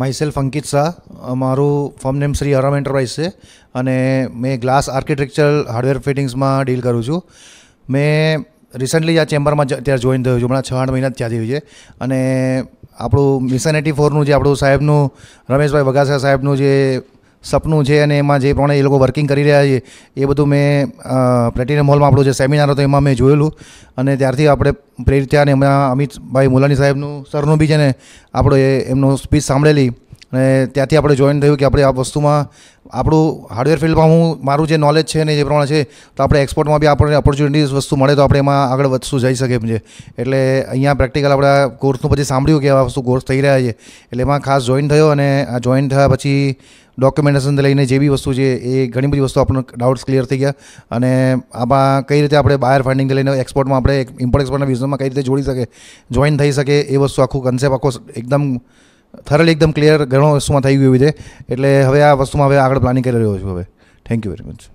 my self Ankit Shah મારું form name Shri Aram enterprise છે અને મેં ગ્લાસ આર્કિટેક્ચર હાર્ડવેર ફિટિંગ્સમાં ડીલ કરું છું મેં રિસન્ટલી આ ચેમ્બરમાં અત્યારે જોઈન થયું છું હમણાં છ આઠ મહિના ત્યાં થયું છે અને આપણું મિશન એટી ફોરનું જે આપણું સાહેબનું રમેશભાઈ વઘાસા સાહેબનું જે સપનું છે અને એમાં જે પ્રમાણે એ લોકો વર્કિંગ કરી રહ્યા છે એ બધું મેં પ્લેટિનિયમ હોલમાં આપણું જે સેમિનાર હતો એમાં મેં જોયેલું અને ત્યારથી આપણે પ્રેરિત થયા અને એમાં અમિતભાઈ મુલાની સાહેબનું સરનું બી છે ને આપણો એમનું સ્પીચ સાંભળેલી અને ત્યાંથી આપણે જોઈન થયું કે આપણે આ વસ્તુમાં આપણું હાર્ડવેર ફિલ્ડમાં હું મારું જે નોલેજ છે ને જે પ્રમાણે છે તો આપણે એક્સપોર્ટમાં બી આપણને ઓપોર્ચ્યુનિટીઝ વસ્તુ મળે તો આપણે એમાં આગળ વધશું જઈ શકે એમ છે એટલે અહીંયા પ્રેક્ટિકલ આપણા કોર્સનું પછી સાંભળ્યું કે આ વસ્તુ કોર્સ થઈ રહ્યા છે એટલે એમાં ખાસ જોઈન થયો અને આ જોઈન થયા પછી ડોક્યુમેન્ટેશનથી લઈને જે બી વસ્તુ છે એ ઘણી બધી વસ્તુ આપણને ડાઉટ્સ ક્લિયર થઈ ગયા અને આમાં કઈ રીતે આપણે બાયર ફંડિંગથી લઈને એક્સપોર્ટમાં આપણે ઇમ્પોર્ટ એક્સપોર્ટના બિઝનેસમાં કઈ રીતે જોડી શકે જોઈન થઈ શકે એ વસ્તુ આખું કન્સેપ્ટ આખો એકદમ થરલ એકદમ ક્લિયર ઘણો વસ્તુમાં થઈ ગયું છે એટલે હવે આ વસ્તુમાં હવે આગળ પ્લાનિંગ કરી રહ્યો છું હવે થેન્ક યુ વેરી મચ